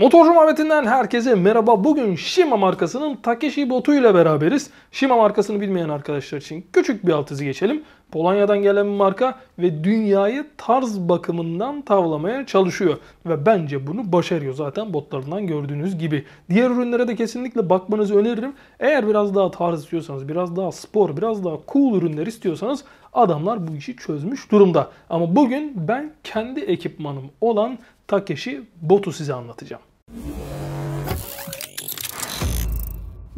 Motorcu Muhammetinden herkese merhaba. Bugün Shima markasının Takeshi botu ile beraberiz. Shima markasını bilmeyen arkadaşlar için küçük bir alt geçelim. Polonya'dan gelen bir marka ve dünyayı tarz bakımından tavlamaya çalışıyor. Ve bence bunu başarıyor zaten botlarından gördüğünüz gibi. Diğer ürünlere de kesinlikle bakmanızı öneririm. Eğer biraz daha tarz istiyorsanız, biraz daha spor, biraz daha cool ürünler istiyorsanız adamlar bu işi çözmüş durumda. Ama bugün ben kendi ekipmanım olan Takeshi botu size anlatacağım.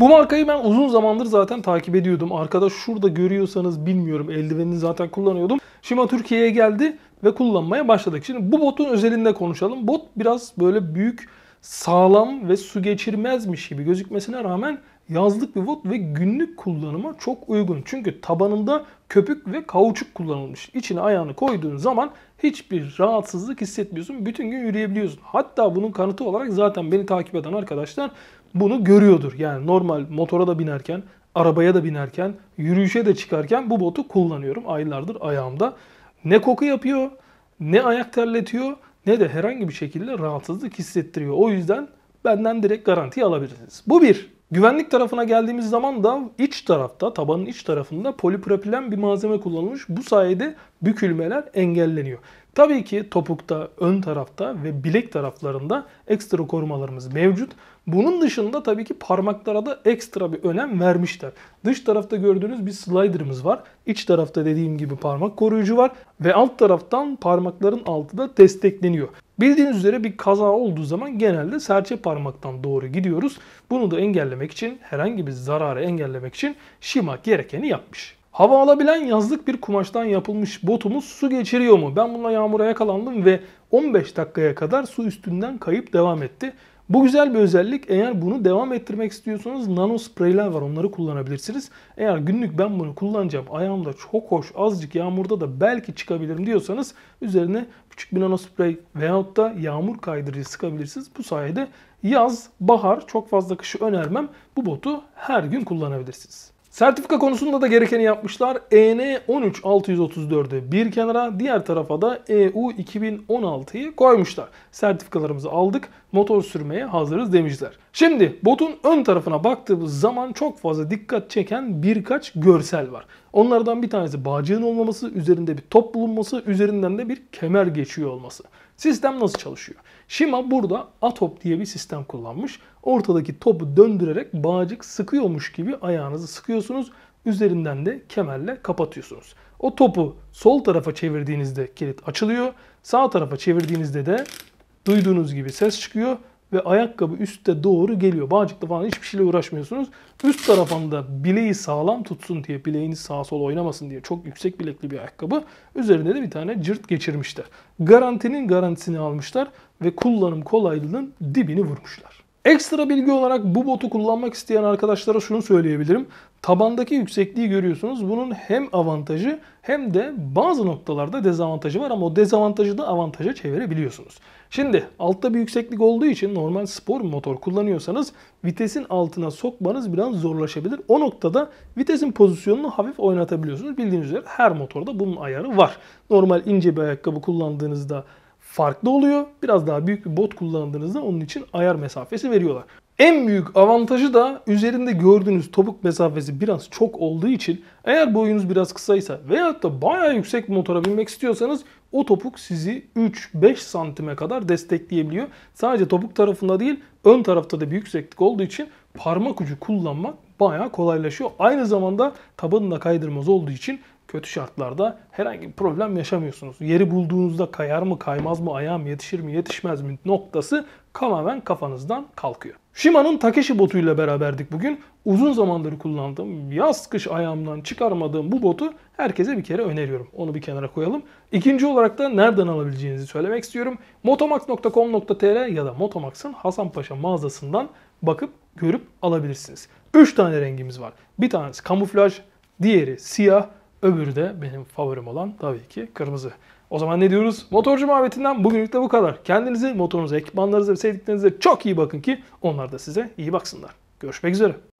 Bu markayı ben uzun zamandır zaten takip ediyordum. Arkada şurada görüyorsanız bilmiyorum eldivenini zaten kullanıyordum. Şima Türkiye'ye geldi ve kullanmaya başladık. Şimdi bu botun özelinde konuşalım. Bot biraz böyle büyük, sağlam ve su geçirmezmiş gibi gözükmesine rağmen yazlık bir bot ve günlük kullanıma çok uygun. Çünkü tabanında köpük ve kauçuk kullanılmış. İçine ayağını koyduğun zaman hiçbir rahatsızlık hissetmiyorsun. Bütün gün yürüyebiliyorsun. Hatta bunun kanıtı olarak zaten beni takip eden arkadaşlar bunu görüyordur. Yani normal motora da binerken, arabaya da binerken, yürüyüşe de çıkarken bu botu kullanıyorum aylardır ayağımda. Ne koku yapıyor, ne ayak terletiyor, ne de herhangi bir şekilde rahatsızlık hissettiriyor. O yüzden benden direkt garanti alabilirsiniz. Bu bir. Güvenlik tarafına geldiğimiz zaman da iç tarafta, tabanın iç tarafında polipropilen bir malzeme kullanılmış. Bu sayede bükülmeler engelleniyor. Tabii ki topukta, ön tarafta ve bilek taraflarında ekstra korumalarımız mevcut. Bunun dışında tabii ki parmaklara da ekstra bir önem vermişler. Dış tarafta gördüğünüz bir slider'ımız var. İç tarafta dediğim gibi parmak koruyucu var ve alt taraftan parmakların altı da destekleniyor. Bildiğiniz üzere bir kaza olduğu zaman genelde serçe parmaktan doğru gidiyoruz. Bunu da engellemek için, herhangi bir zararı engellemek için Şima gerekeni yapmış. Hava alabilen yazlık bir kumaştan yapılmış botumuz su geçiriyor mu? Ben bununla yağmura yakalandım ve 15 dakikaya kadar su üstünden kayıp devam etti. Bu güzel bir özellik. Eğer bunu devam ettirmek istiyorsanız nano spreyler var. Onları kullanabilirsiniz. Eğer günlük ben bunu kullanacağım. Ayağımda çok hoş azıcık yağmurda da belki çıkabilirim diyorsanız üzerine küçük bir nano sprey veyahut da yağmur kaydırıcı sıkabilirsiniz. Bu sayede yaz, bahar çok fazla kışı önermem. Bu botu her gün kullanabilirsiniz. Sertifika konusunda da gerekeni yapmışlar. EN 13634'ü bir kenara, diğer tarafa da EU 2016'yı koymuşlar. Sertifikalarımızı aldık, motor sürmeye hazırız demişler. Şimdi botun ön tarafına baktığımız zaman çok fazla dikkat çeken birkaç görsel var. Onlardan bir tanesi bağcığın olmaması, üzerinde bir top bulunması, üzerinden de bir kemer geçiyor olması. Sistem nasıl çalışıyor? Shima burada ATOP diye bir sistem kullanmış ortadaki topu döndürerek bağcık sıkıyormuş gibi ayağınızı sıkıyorsunuz. Üzerinden de kemerle kapatıyorsunuz. O topu sol tarafa çevirdiğinizde kilit açılıyor. Sağ tarafa çevirdiğinizde de duyduğunuz gibi ses çıkıyor ve ayakkabı üstte doğru geliyor. Bağcıkla falan hiçbir şeyle uğraşmıyorsunuz. Üst tarafında bileği sağlam tutsun diye, bileğini sağa sola oynamasın diye çok yüksek bilekli bir ayakkabı. Üzerinde de bir tane cırt geçirmişler. Garantinin garantisini almışlar ve kullanım kolaylığının dibini vurmuşlar. Ekstra bilgi olarak bu botu kullanmak isteyen arkadaşlara şunu söyleyebilirim. Tabandaki yüksekliği görüyorsunuz. Bunun hem avantajı hem de bazı noktalarda dezavantajı var ama o dezavantajı da avantaja çevirebiliyorsunuz. Şimdi altta bir yükseklik olduğu için normal spor motor kullanıyorsanız vitesin altına sokmanız biraz zorlaşabilir. O noktada vitesin pozisyonunu hafif oynatabiliyorsunuz. Bildiğiniz üzere her motorda bunun ayarı var. Normal ince bir ayakkabı kullandığınızda farklı oluyor. Biraz daha büyük bir bot kullandığınızda onun için ayar mesafesi veriyorlar. En büyük avantajı da üzerinde gördüğünüz topuk mesafesi biraz çok olduğu için eğer boyunuz biraz kısaysa veyahut da bayağı yüksek bir motora binmek istiyorsanız o topuk sizi 3-5 santime kadar destekleyebiliyor. Sadece topuk tarafında değil ön tarafta da bir yükseklik olduğu için parmak ucu kullanmak bayağı kolaylaşıyor. Aynı zamanda tabanında kaydırmaz olduğu için kötü şartlarda herhangi bir problem yaşamıyorsunuz. Yeri bulduğunuzda kayar mı kaymaz mı ayağım yetişir mi yetişmez mi noktası tamamen kafanızdan kalkıyor. Shima'nın Takeshi botuyla beraberdik bugün. Uzun zamandır kullandığım, yaz kış ayağımdan çıkarmadığım bu botu herkese bir kere öneriyorum. Onu bir kenara koyalım. İkinci olarak da nereden alabileceğinizi söylemek istiyorum. motomax.com.tr ya da Motomax'ın Hasanpaşa mağazasından bakıp görüp alabilirsiniz. 3 tane rengimiz var. Bir tanesi kamuflaj, diğeri siyah, Öbürü de benim favorim olan tabii ki kırmızı. O zaman ne diyoruz? Motorcu muhabbetinden bugünlük de bu kadar. Kendinizi motorunuzu ekipmanlarınızı ve sevdiklerinize çok iyi bakın ki onlar da size iyi baksınlar. Görüşmek üzere.